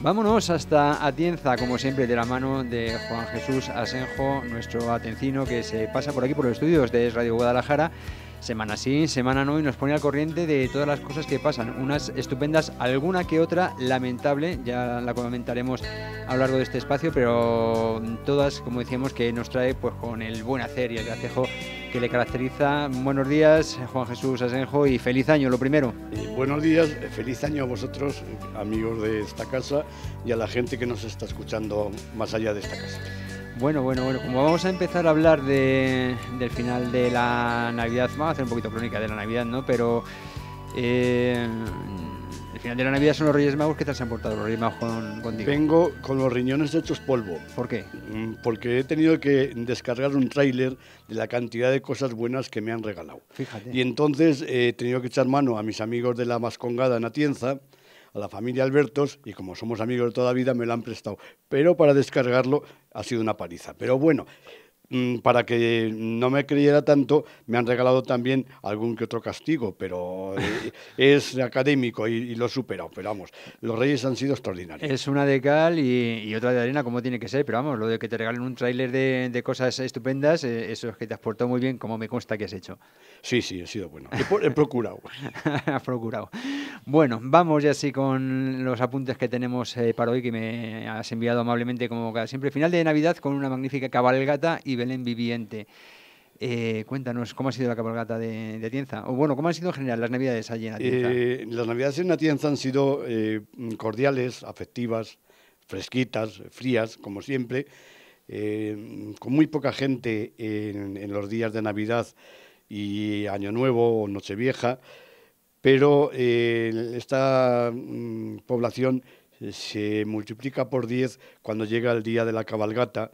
Vámonos hasta Atienza, como siempre, de la mano de Juan Jesús Asenjo, nuestro atencino que se pasa por aquí por los estudios de Radio Guadalajara semana sí, semana no, y nos pone al corriente de todas las cosas que pasan. Unas estupendas, alguna que otra lamentable, ya la comentaremos a lo largo de este espacio, pero todas, como decíamos, que nos trae pues con el buen hacer y el gracejo que le caracteriza. Buenos días, Juan Jesús Asenjo, y feliz año, lo primero. Eh, buenos días, eh, feliz año a vosotros, amigos de esta casa, y a la gente que nos está escuchando más allá de esta casa. Bueno, bueno, bueno, como vamos a empezar a hablar del final de la Navidad, vamos a hacer un poquito crónica de la Navidad, ¿no? Pero eh, el final de la Navidad son los Reyes Magos, ¿qué tal se han portado los Reyes Magos con, contigo? Vengo con los riñones hechos polvo. ¿Por qué? Mm, porque he tenido que descargar un tráiler de la cantidad de cosas buenas que me han regalado. Fíjate. Y entonces eh, he tenido que echar mano a mis amigos de la Mascongada en Atienza a la familia Albertos y como somos amigos de toda la vida me lo han prestado. Pero para descargarlo ha sido una paliza. Pero bueno, Mm, para que no me creyera tanto, me han regalado también algún que otro castigo, pero eh, es académico y, lo he superado. Pero vamos, los Reyes han sido extraordinarios. Es una de cal y, otra de arena, como tiene que ser, pero vamos, lo de que te regalen un tráiler de, cosas estupendas, eh, eso es que te has portado muy bien, como me consta que has hecho. Sí, sí, he sido bueno. He, procurado. has procurado. Bueno, vamos ya así con los apuntes que tenemos eh, para hoy, que me has enviado amablemente, como cada siempre. Final de Navidad con una magnífica cabalgata y en Viviente. Eh, cuéntanos, ¿cómo ha sido la cabalgata de, Atienza? O bueno, ¿cómo han sido en general las navidades allí en Atienza? Eh, las navidades en Atienza han sido eh, cordiales, afectivas, fresquitas, frías, como siempre, con muy poca gente en, los días de Navidad y Año Nuevo o Nochevieja, pero esta mm, población se multiplica por 10 cuando llega el día de la cabalgata,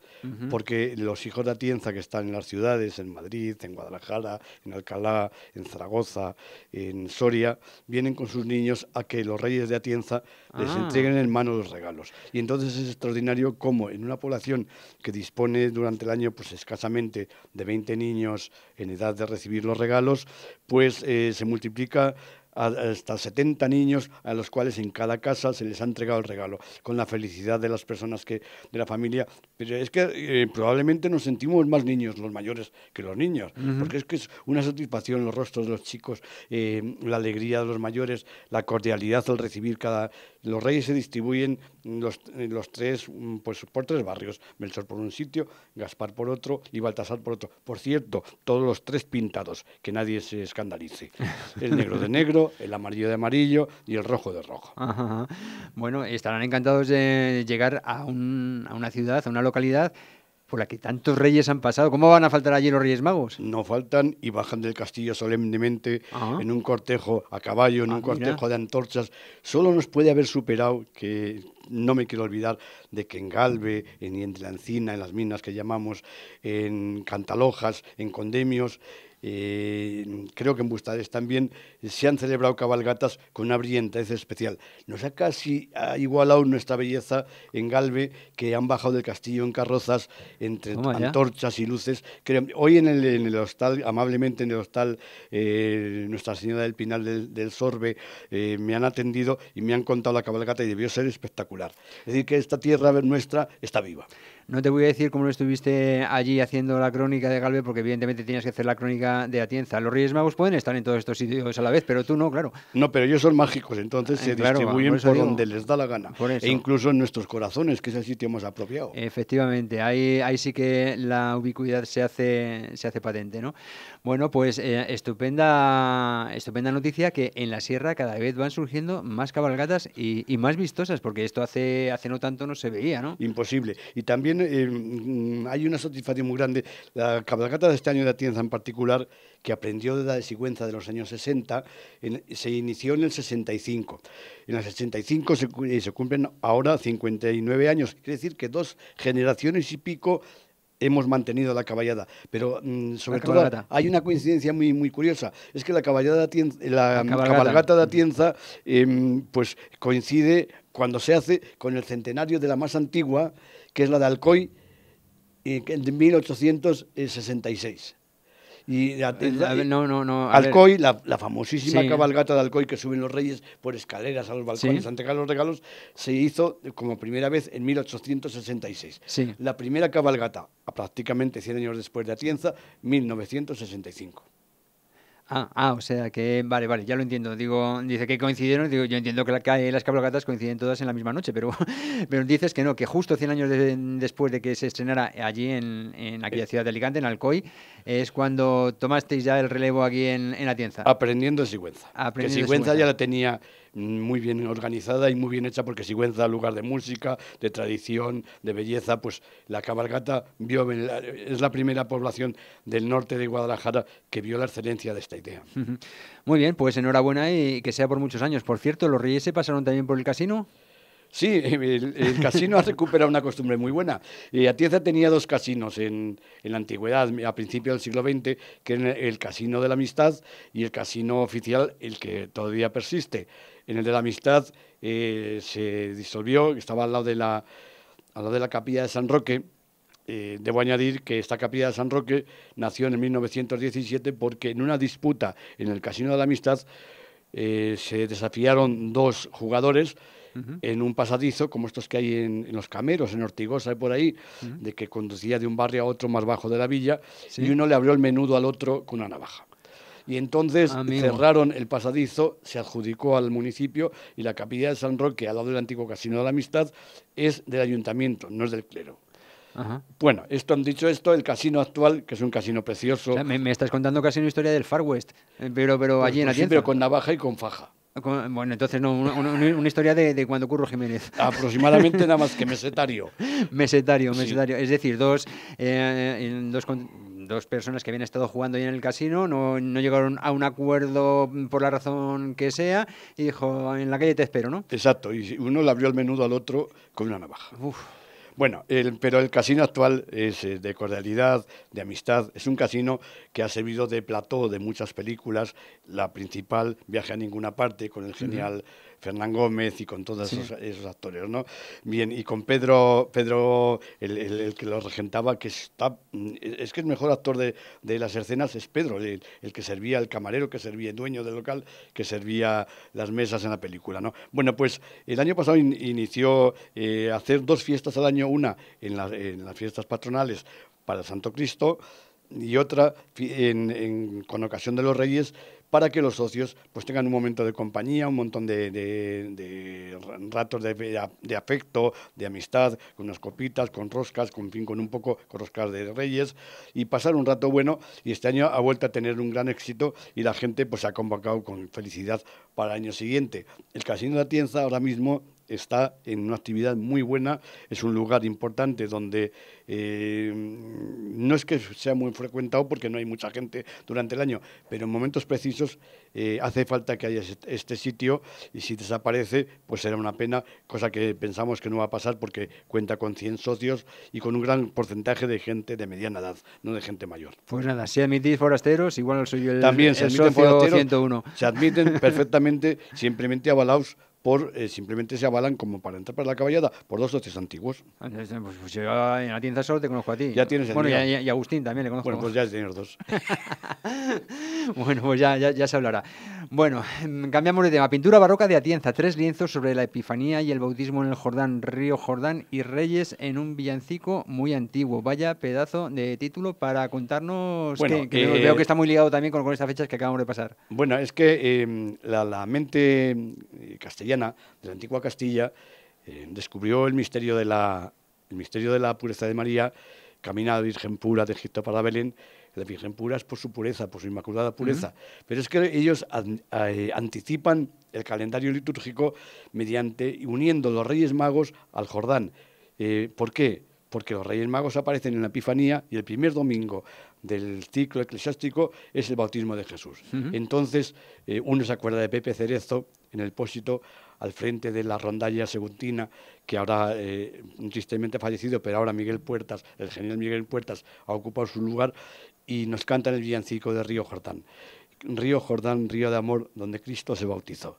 porque los hijos de Atienza que están en las ciudades, en Madrid, en Guadalajara, en Alcalá, en Zaragoza, en Soria, vienen con sus niños a que los reyes de Atienza les ah. entreguen en mano los regalos. Y entonces es extraordinario cómo en una población que dispone durante el año pues escasamente de 20 niños en edad de recibir los regalos, pues eh, se multiplica hasta 70 niños a los cuales en cada casa se les ha entregado el regalo, con la felicidad de las personas que, de la familia. Pero es que eh, probablemente nos sentimos más niños los mayores que los niños, porque es que es una satisfacción los rostros de los chicos, eh, la alegría de los mayores, la cordialidad al recibir cada, los reyes se distribuyen los, eh, los tres mm, pues, por tres barrios, Melchor por un sitio, Gaspar por otro y Baltasar por otro. Por cierto, todos los tres pintados, que nadie se escandalice. El negro de negro, el amarillo de amarillo y el rojo de rojo. Bueno, estarán encantados de llegar a, un, a una ciudad, a una localidad por la que tantos reyes han pasado. ¿Cómo van a faltar allí los Reyes Magos? No faltan y bajan del castillo solemnemente ah. en un cortejo a caballo, en un ah, cortejo de antorchas. Solo nos puede haber superado, que no me quiero olvidar, de que en Galve, en, en la Encina, en las minas que llamamos, en Cantalojas, en Condemios, eh, creo que en Bustades también se han celebrado cabalgatas con una brillantez especial. Nos ha casi igualado nuestra belleza en Galve, que han bajado del castillo en carrozas entre antorchas y luces. hoy en el, hostal, amablemente en el hostal, eh, Nuestra Señora del Pinal del, Sorbe eh, me han atendido y me han contado la cabalgata y debió ser espectacular. Es decir, que esta tierra nuestra está viva. No te voy a decir cómo lo estuviste allí haciendo la crónica de Galve, porque evidentemente tenías que hacer la crónica de Atienza. Los Reyes Magos pueden estar en todos estos sitios a la vez, pero tú no, claro. No, pero ellos son mágicos, entonces eh, se distribuyen por, donde les da la gana. E incluso en nuestros corazones, que es el sitio más apropiado. Efectivamente, ahí, sí que la ubicuidad se hace, se hace patente, ¿no? Bueno, pues eh, estupenda, estupenda noticia que en la sierra cada vez van surgiendo más cabalgatas y, y más vistosas, porque esto hace, hace no tanto no se veía, ¿no? Imposible. Y también eh, mm, hay una satisfacción muy grande. La cabalgata de este año de Atienza en particular, que aprendió de la Sigüenza de los años 60, se inició en el 65. En el 65 eh, se, cumplen ahora 59 años, quiere decir que dos generaciones y pico hemos mantenido la caballada. Pero mm, sobre todo hay una coincidencia muy, muy curiosa. Es que la, caballada la cabalgata. de Atienza em, pues coincide cuando se hace con el centenario de la más antigua que es la de Alcoy, eh, en 1866. Y eh, no, no, no, Alcoy, la, famosísima cabalgata de Alcoy que suben los reyes por escaleras a los balcones ante Carlos Regalos, se hizo como primera vez en 1866. La primera cabalgata, prácticamente 100 años después de Atienza, 1965. Ah, ah, o sea que, vale, vale, ya lo entiendo. Digo, dice que coincidieron, digo, yo entiendo que, la, las cabalgatas coinciden todas en la misma noche, pero, pero dices que no, que justo 100 años después de que se estrenara allí en, aquella ciudad de Alicante, en Alcoy, es cuando tomasteis ya el relevo aquí en, en Atienza. Aprendiendo Sigüenza. Aprendiendo que Sigüenza, Sigüenza ya la tenía muy bien organizada y muy bien hecha porque Sigüenza, lugar de música, de tradición, de belleza, pues la cabalgata vio, es la primera población del norte de Guadalajara que vio la excelencia de esta muy bien, pues enhorabuena y que sea por muchos años. Por cierto, ¿los Reyes se pasaron también por el casino? Sí, el, casino ha recuperado una costumbre muy buena. a eh, Atienza tenía dos casinos en, la antigüedad, a principios del siglo XX, que eran el casino de la amistad y el casino oficial, el que todavía persiste. En el de la amistad eh, se disolvió, estaba al lado de la, al lado de la capilla de San Roque, eh, debo añadir que esta capilla de San Roque nació en 1917 porque en una disputa en el Casino de la Amistad eh, se desafiaron dos jugadores en un pasadizo como estos que hay en, los Cameros, en Ortigosa y por ahí, de que conducía de un barrio a otro más bajo de la villa y uno le abrió el menudo al otro con una navaja. Y entonces ah, cerraron el pasadizo, se adjudicó al municipio y la capilla de San Roque, al lado del antiguo Casino de la Amistad, es del ayuntamiento, no es del clero. Bueno, esto han dicho esto, el casino actual, que es un casino precioso. me, estás contando casi una historia del Far West, eh, pero, pero pues allí en pues pero con navaja y con faja. bueno, entonces no, una, historia de, cuando Curro Jiménez. Aproximadamente nada más que mesetario. mesetario, mesetario. Es decir, dos, eh, dos dos personas que habían estado jugando ahí en el casino, no, no, llegaron a un acuerdo por la razón que sea, y dijo, en la calle te espero, ¿no? Exacto, y uno le abrió el menudo al otro con una navaja. Uf. Bueno, pero el casino actual es eh, de cordialidad, de amistad. Es un casino que ha servido de plató de muchas películas. La principal, Viaje a ninguna parte, con el genial... Fernán Gómez y con todos esos, actores, ¿no? Bien, y con Pedro, Pedro el, que lo regentaba, que está, mm, e-, es que el mejor actor de, las escenas es Pedro, el, que servía, el camarero que servía, el dueño del local, que servía las mesas en la película, ¿no? Bueno, pues el año pasado inició a eh, hacer dos fiestas al año, una en, las fiestas patronales para Santo Cristo, y otra en, con ocasión de los Reyes para que los socios pues tengan un momento de compañía, un montón de, ratos de, afecto, de amistad, con unas copitas, con roscas, con fin, con un poco, con roscas de reyes y pasar un rato bueno y este año ha vuelto a tener un gran éxito y la gente pues se ha convocado con felicidad para el año siguiente. El Casino de Atienza ahora mismo está en una actividad muy buena, es un lugar importante donde eh, no es que sea muy frecuentado porque no hay mucha gente durante el año, pero en momentos precisos eh, hace falta que haya este, este sitio y si desaparece pues será una pena, cosa que pensamos que no va a pasar porque cuenta con 100 socios y con un gran porcentaje de gente de mediana edad, no de gente mayor. Pues nada, si admitís forasteros, igual soy yo el, También se el admiten 101. Se admiten perfectamente, simplemente balaos por eh, simplemente se avalan como para entrar para la caballada por dos socios antiguos. Ah, pues, pues, yo en Atienza solo te conozco a ti. Ya tienes Bueno, y, Agustín también le conozco. Bueno, pues, pues ya tienes dos. bueno, pues ya, se hablará. Bueno, mm, cambiamos de tema. Pintura barroca de Atienza. Tres lienzos sobre la Epifanía y el bautismo en el Jordán, Río Jordán y Reyes en un villancico muy antiguo. Vaya pedazo de título para contarnos que, eh, veo que está muy ligado también con, estas fechas que acabamos de pasar. Bueno, es que em, la mente eh, castellana de la antigua Castilla, eh, descubrió el misterio, de la, el misterio de la pureza de María, camina la Virgen pura de Egipto para Belén, la Virgen pura es por su pureza, por su inmaculada pureza. Pero es que ellos eh, anticipan el calendario litúrgico mediante uniendo los Reyes Magos al Jordán. Eh, ¿Por qué? Porque los Reyes Magos aparecen en la Epifanía y el primer domingo del ciclo eclesiástico es el bautismo de Jesús. Entonces, uno se acuerda de Pepe Cerezo en el Pósito al frente de la rondalla seguntina, que ahora eh, tristemente fallecido, pero ahora Miguel Puertas, el general Miguel Puertas, ha ocupado su lugar y nos en el villancico de Río Jordán. Río Jordán, río de amor, donde Cristo se bautizó.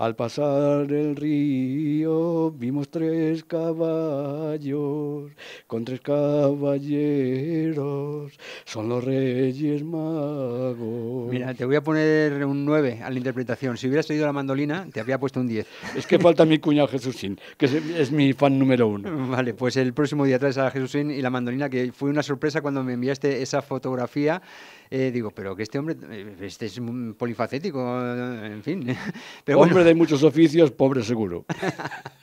Al pasar el río vimos tres caballos con tres caballeros. Son los reyes magos. Mira, te voy a poner un 9 a la interpretación. Si hubieras oído la mandolina, te habría puesto un 10. Es que falta mi cuñado Jesúsín, que es, mi fan número uno. Vale, pues el próximo día traes a Jesúsín y la mandolina, que fue una sorpresa cuando me enviaste esa fotografía. Eh, digo, pero que este hombre, eh, este es polifacético, en fin. Pero de muchos oficios, pobre seguro.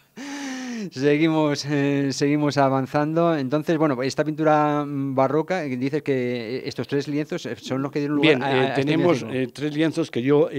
seguimos, eh, seguimos avanzando. Entonces, bueno, esta pintura barroca, eh, dice que eh, estos tres lienzos son los que dieron lugar Bien, este tenemos tres lienzos que yo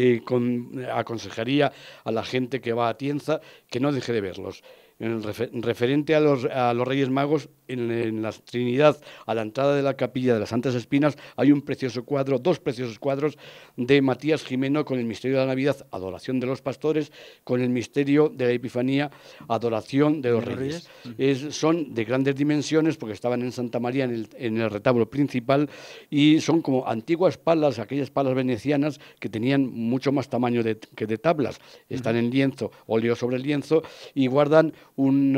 aconsejaría a la gente que va a Tienza que no deje de verlos. En referente a los, a los Reyes Magos, en, la Trinidad, a la entrada de la capilla de las Santas Espinas, hay un precioso cuadro, dos preciosos cuadros de Matías Jimeno con el misterio de la Navidad, adoración de los pastores, con el misterio de la Epifanía, adoración de los reyes. Mm. Es, son de grandes dimensiones porque estaban en Santa María en el, en el retablo principal y son como antiguas palas, aquellas palas venecianas que tenían mucho más tamaño que de tablas. Están en lienzo, óleo sobre lienzo y guardan un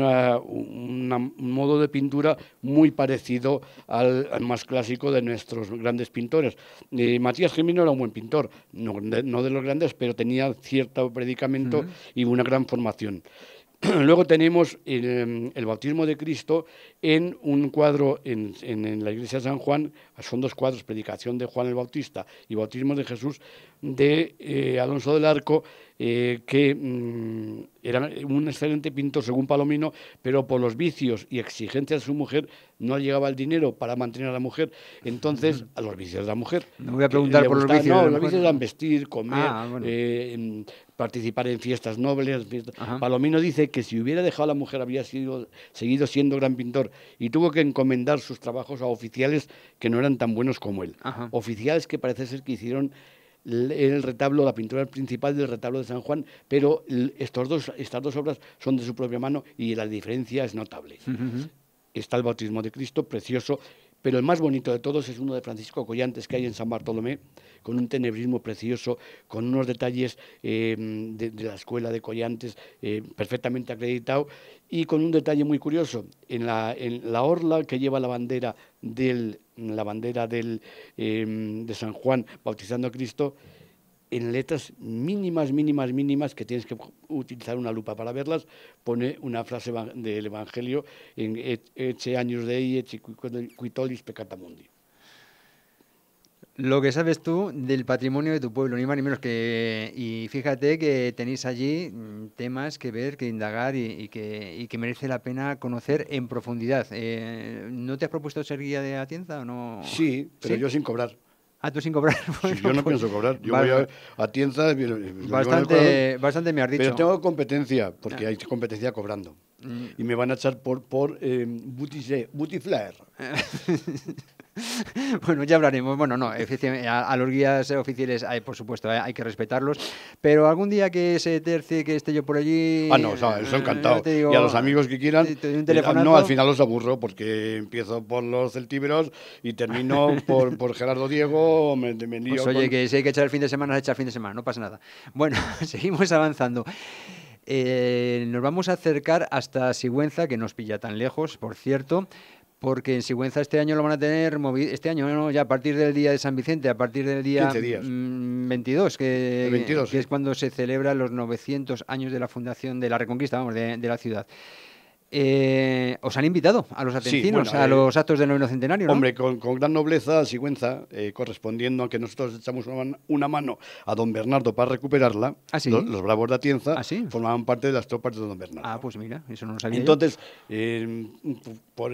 modo de pintura muy parecido al, más clásico de nuestros grandes pintores. Eh, Matías Gemino era un buen pintor, no de, los grandes, pero tenía cierto predicamento y una gran formación. Luego tenemos el, bautismo de Cristo en un cuadro en, la iglesia de San Juan, son dos cuadros, predicación de Juan el Bautista y bautismo de Jesús de eh, Alonso del Arco, eh, que mm, era un excelente pintor según Palomino, pero por los vicios y exigencias de su mujer no llegaba el dinero para mantener a la mujer. Entonces, a los vicios de la mujer. No voy a eh, preguntar por los vicios. No, los vicios eran vestir, comer, ah, eh, participar en fiestas nobles. Palomino dice que si hubiera dejado a la mujer habría sido, seguido siendo gran pintor y tuvo que encomendar sus trabajos a oficiales que no eran tan buenos como él. Oficiales que parece ser que hicieron el retablo, la pintura principal del retablo de San Juan, pero estos dos, estas dos obras son de su propia mano y la diferencia es notable. Está el bautismo de Cristo, precioso, pero el más bonito de todos es uno de Francisco Collantes que hay en San Bartolomé, con un tenebrismo precioso, con unos detalles eh, de, la escuela de Collantes eh, perfectamente acreditado y con un detalle muy curioso, en la, orla que lleva la bandera, del, la bandera eh, de San Juan bautizando a Cristo, en letras mínimas, mínimas, mínimas, que tienes que utilizar una lupa para verlas, pone una frase del Evangelio en Eche años de Eche quitolis pecatamundi. Lo que sabes tú del patrimonio de tu pueblo, ni más ni menos que... Y fíjate que tenéis allí temas que ver, que indagar y, que, que, merece la pena conocer en profundidad. Eh, ¿No te has propuesto ser guía de Atienza o no? Sí, pero yo sin cobrar. Ah, tú sin cobrar. yo no pues, pienso cobrar. Yo voy a, a tiendas. Bastante, bastante me has dicho. Pero tengo competencia, porque ah. hay competencia cobrando. Mm. Y me van a echar por, por eh, bueno, ya hablaremos. Bueno, no, a, los guías oficiales, hay, por supuesto, hay, que respetarlos. Pero algún día que se terce, que esté yo por allí. Ah, no, eso eh, encantado. y a los amigos que quieran. Eh, no, al final los aburro porque empiezo por los celtíberos y termino por, por Gerardo Diego. Me, pues oye, que si hay que echar el fin de semana, se echa el fin de semana, no pasa nada. Bueno, seguimos avanzando. Eh, nos vamos a acercar hasta Sigüenza, que nos pilla tan lejos, por cierto porque en Sigüenza este año lo van a tener este año no ya a partir del día de San Vicente a partir del día 22 mm, que, que es cuando se celebran los 900 años de la fundación de la Reconquista vamos de la ciudad eh, os han invitado a los atencinos, a eh, los actos del noveno centenario. Hombre, con, gran nobleza, sigüenza, eh, correspondiendo a que nosotros echamos una, mano a don Bernardo para recuperarla, ¿Ah, los, bravos de Atienza ¿Ah, formaban parte de las tropas de don Bernardo. Ah, pues mira, eso no sabía. Entonces, eh,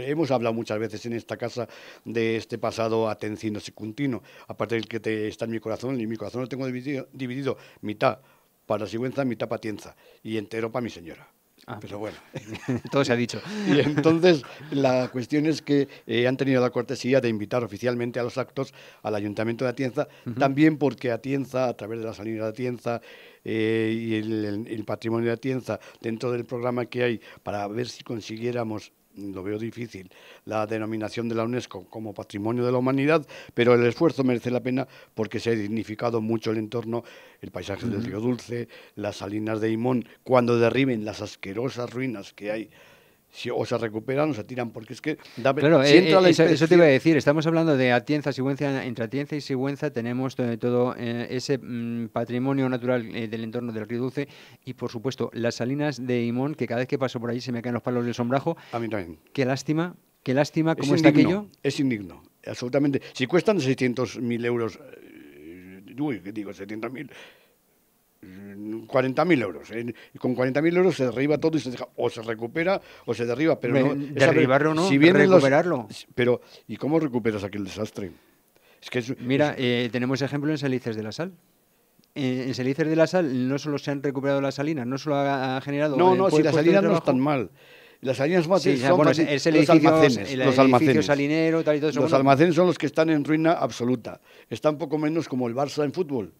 hemos hablado muchas veces en esta casa de este pasado atencino secuntino, aparte del que está en mi corazón, y mi corazón lo tengo dividido, dividido mitad para Sigüenza, mitad para Atienza, y entero para mi señora. Ah. Pero bueno, todo se ha dicho. Y entonces la cuestión es que eh, han tenido la cortesía de invitar oficialmente a los actos al Ayuntamiento de Atienza, también porque Atienza, a través de la salida de Atienza, eh, y el, patrimonio de Atienza dentro del programa que hay para ver si consiguiéramos lo veo difícil, la denominación de la UNESCO como patrimonio de la humanidad, pero el esfuerzo merece la pena porque se ha dignificado mucho el entorno, el paisaje del río Dulce, las salinas de Imón, cuando derriben las asquerosas ruinas que hay o se recuperan o se tiran, porque es que... Da, claro, eh, eh, eso, te iba a decir, estamos hablando de Atienza, Sigüenza, entre Atienza y Sigüenza tenemos todo, eh, ese mm, patrimonio natural del entorno del río Dulce y, por supuesto, las salinas de Imón, que cada vez que paso por allí se me caen los palos del sombrajo. A mí también. Qué lástima, qué lástima, cómo está aquello. Es indigno, absolutamente. Si cuestan 600.000 euros, uy, ¿qué digo? 700.000 40.000 euros. ¿eh? con 40.000 euros se derriba todo y se deja, o se recupera o se derriba, pero derribarlo no, si recuperarlo. pero ¿y cómo recuperas aquel desastre? Mira, eh, tenemos ejemplo en Salices de la Sal. en Salices de la Sal no solo se han recuperado las salinas, no solo ha, generado. No, no, si las salinas no están mal las salinas son los almacenes, los almacenes son los que están en ruina absoluta. Están poco menos como el Barça en fútbol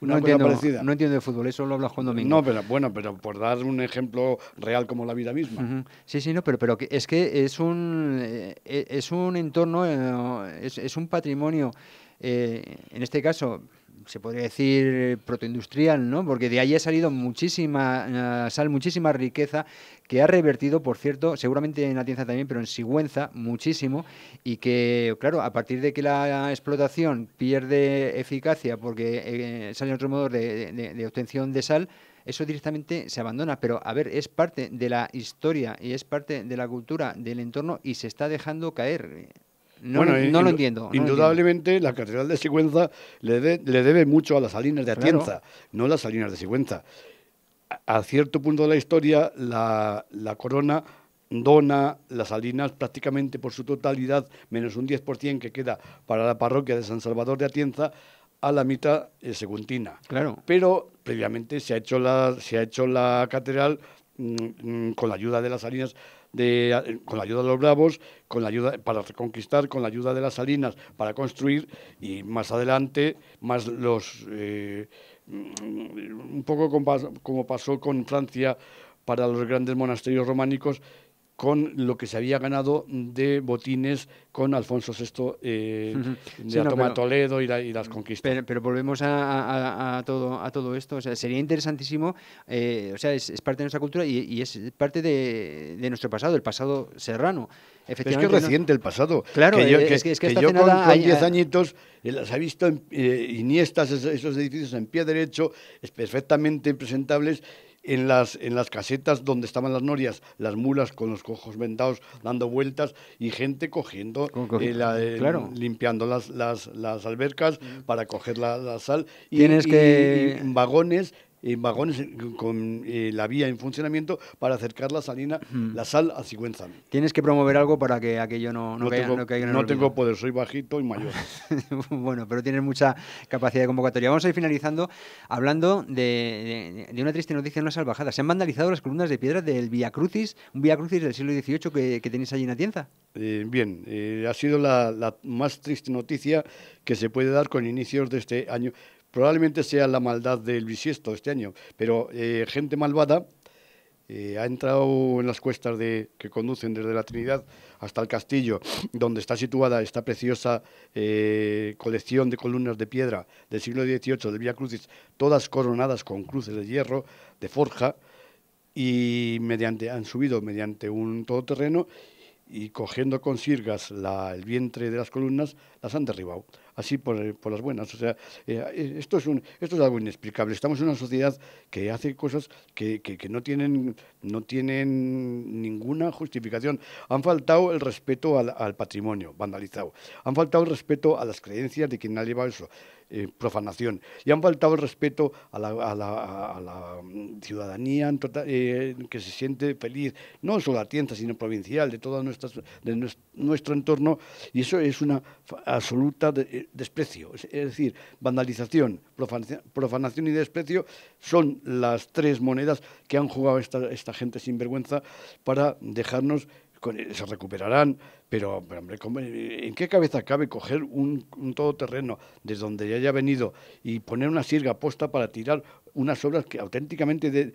no, entiendo, no entiendo de fútbol, eso lo hablas Juan Domingo. No, pero bueno, pero por dar un ejemplo real como la vida misma. Sí, sí, no, pero, pero es que es un, eh, es un entorno, eh, es, un patrimonio, eh, en este caso se podría decir, protoindustrial, ¿no? Porque de ahí ha salido muchísima eh, sal, muchísima riqueza que ha revertido, por cierto, seguramente en Atienza también, pero en Sigüenza muchísimo y que, claro, a partir de que la explotación pierde eficacia porque eh, sale otro modo de obtención de sal, eso directamente se abandona. Pero, a ver, es parte de la historia y es parte de la cultura del entorno y se está dejando caer. No, no, lo entiendo. indudablemente, la Catedral de Sigüenza le, le, debe mucho a las salinas de Atienza, no las salinas de Sigüenza. A, cierto punto de la historia, la, corona dona las salinas prácticamente por su totalidad, menos un 10% que queda para la parroquia de San Salvador de Atienza, a la mitad eh, seguntina. Claro. Pero previamente se ha hecho la, se ha hecho la catedral mm, mm, con la ayuda de las salinas eh, con la ayuda de los bravos, con la ayuda para reconquistar, con la ayuda de las salinas para construir y más adelante más los eh, un poco como pasó con Francia para los grandes monasterios románicos con lo que se había ganado de botines con Alfonso VI eh, de la Toledo y, las conquistas. Pero, volvemos a, todo, a todo esto. sería interesantísimo, eh, o sea, es, parte de nuestra cultura y, es parte de, nuestro pasado, el pasado serrano. Efectivamente, es que es reciente el pasado. Claro, que yo, eh, es que, yo con 10 añitos las he visto en, iniestas, esos, esos edificios en pie derecho, es perfectamente presentables en las, en las casetas donde estaban las norias, las mulas con los cojos vendados dando vueltas y gente cogiendo, eh, eh, limpiando las, las, las albercas mm. para coger la, sal. Y vagones eh, en vagones con eh, la vía en funcionamiento para acercar la salina, la sal a Sigüenza. Tienes que promover algo para que aquello no, no, caiga, en no, no tengo poder, soy bajito y mayor. bueno, pero tienes mucha capacidad de convocatoria. Vamos a ir finalizando hablando de, una triste noticia, en la salvajada. Se han vandalizado las columnas de piedra del vía Crucis, un vía Crucis del siglo XVIII que, tenéis allí en Atienza. Eh, bien, ha sido la más triste noticia que se puede dar con inicios de este año probablemente sea la maldad del bisiesto este año, pero eh, gente malvada eh, ha entrado en las cuestas de, que conducen desde la Trinidad hasta el castillo, donde está situada esta preciosa eh, colección de columnas de piedra del siglo XVIII de vía Crucis, todas coronadas con cruces de hierro, de forja, y mediante, han subido mediante un todoterreno y cogiendo con sirgas el vientre de las columnas, las han derribado así eh, por, las buenas. O sea, eh, eh, esto, es un, esto es algo inexplicable. Estamos en una sociedad que hace cosas que, que, que no tienen no tienen ninguna justificación. Han faltado el respeto al, patrimonio vandalizado, han faltado el respeto a las creencias de quien ha llevado eso, eh, profanación, y han faltado el respeto a la, mm, ciudadanía tota, eh, que se siente feliz, no solo tienda sino provincial, de todo de nuestro, entorno, y eso es una absoluta eh, desprecio, es, decir, vandalización, profanación, y desprecio son las tres monedas que han jugado esta gente sin vergüenza para dejarnos, se recuperarán pero, hombre, ¿en qué cabeza cabe coger un, todoterreno desde donde ya haya venido y poner una sirga posta para tirar unas obras que auténticamente de,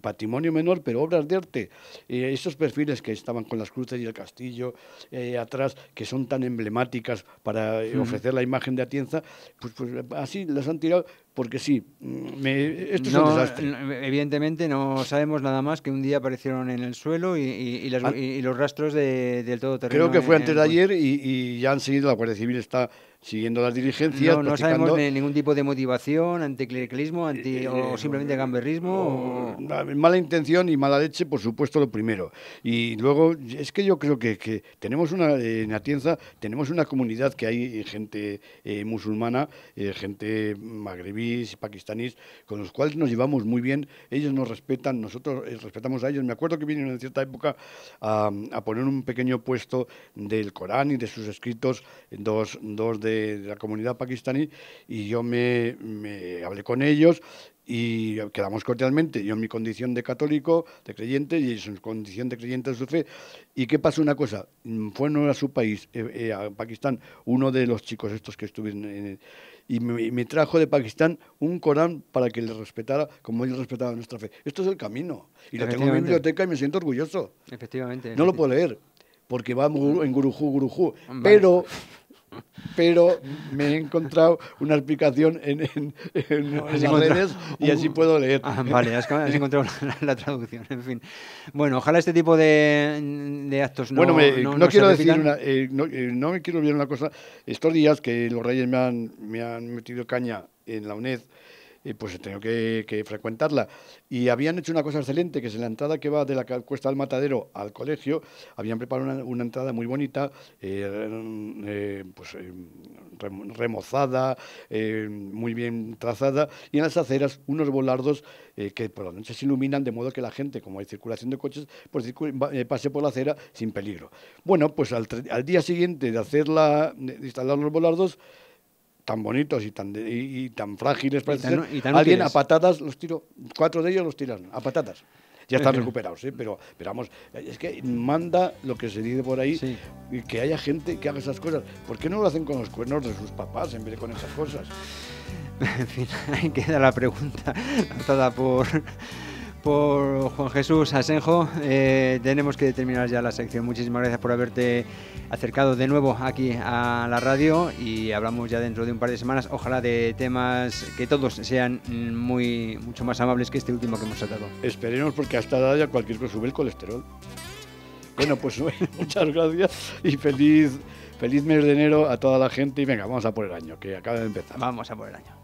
patrimonio menor, pero obras de arte? Eh, esos perfiles que estaban con las cruces y el castillo eh, atrás, que son tan emblemáticas para eh, ofrecer la imagen de Atienza, pues, pues, así las han tirado porque sí, esto es evidentemente no sabemos nada más que un día aparecieron en el suelo y, ah. los rastros del todoterreno creo que fue antes de ayer y, y ya han seguido, la Guardia Civil está siguiendo las dirigencias. No, sabemos ningún tipo de motivación, anticlericalismo, anti, eh, o eh, simplemente eh, gamberrismo. Mala intención y mala leche, por supuesto, lo primero. Y luego, es que yo creo que, que tenemos una, en Atienza, tenemos una comunidad que hay gente musulmana, gente magrebí, pakistaníes, con los cuales nos llevamos muy bien, ellos nos respetan, nosotros respetamos a ellos. Me acuerdo que vinieron en cierta época a, a poner un pequeño puesto del Corán y de sus escritos, dos, dos de de, la comunidad pakistaní y yo me, hablé con ellos y quedamos cordialmente, yo en mi condición de católico, de creyente, y en su condición de creyente de su fe. ¿Y qué pasó? Una cosa, mm, Fue a su país, eh, eh, a Pakistán, uno de los chicos estos que estuvieron y me, trajo de Pakistán un Corán para que le respetara como él respetaba nuestra fe. Esto es el camino. Y lo tengo en mi biblioteca y me siento orgulloso. Efectivamente. No lo puedo leer, porque va en gurujú, gurujú. Pero pero me he encontrado una explicación en, en, en, redes y así uh. puedo leer. Ah, vale, has, encontrado la, traducción, en fin. Bueno, ojalá este tipo de, de actos no. Bueno, no, no quiero decir una, eh, eh, no, me quiero olvidar una cosa. Estos días que los Reyes me han, me han metido caña en la UNED pues he tenido que, frecuentarla. Y habían hecho una cosa excelente, que es la entrada que va de la Cuesta del Matadero al colegio, habían preparado una, entrada muy bonita, eh, eh, pues eh, remozada, muy bien trazada, y en las aceras unos volardos que por la noche se iluminan de modo que la gente, como hay circulación de coches, pues pase por la acera sin peligro. Bueno, pues al, al día siguiente de hacerla, de instalar los volardos, tan bonitos y tan, y, tan frágiles. Para alguien a patadas los tiro, cuatro de ellos los tiran a patadas. Ya están recuperados, ¿eh? pero, pero vamos, es que manda lo que se dice por ahí, y que haya gente que haga esas cosas. ¿Por qué no lo hacen con los cuernos de sus papás en vez de con esas cosas? en fin, ahí queda la pregunta, atada por por Juan Jesús Asenjo. Eh, tenemos que terminar ya la sección. Muchísimas gracias por haberte acercado de nuevo aquí a la radio y hablamos ya dentro de un par de semanas, ojalá de temas que todos sean muy mucho más amables que este último que hemos tratado. Esperemos porque hasta ahora ya cualquier cosa sube el colesterol. Bueno, pues muchas gracias y feliz feliz mes de enero a toda la gente y venga, vamos a por el año, que acaba de empezar. Vamos a por el año.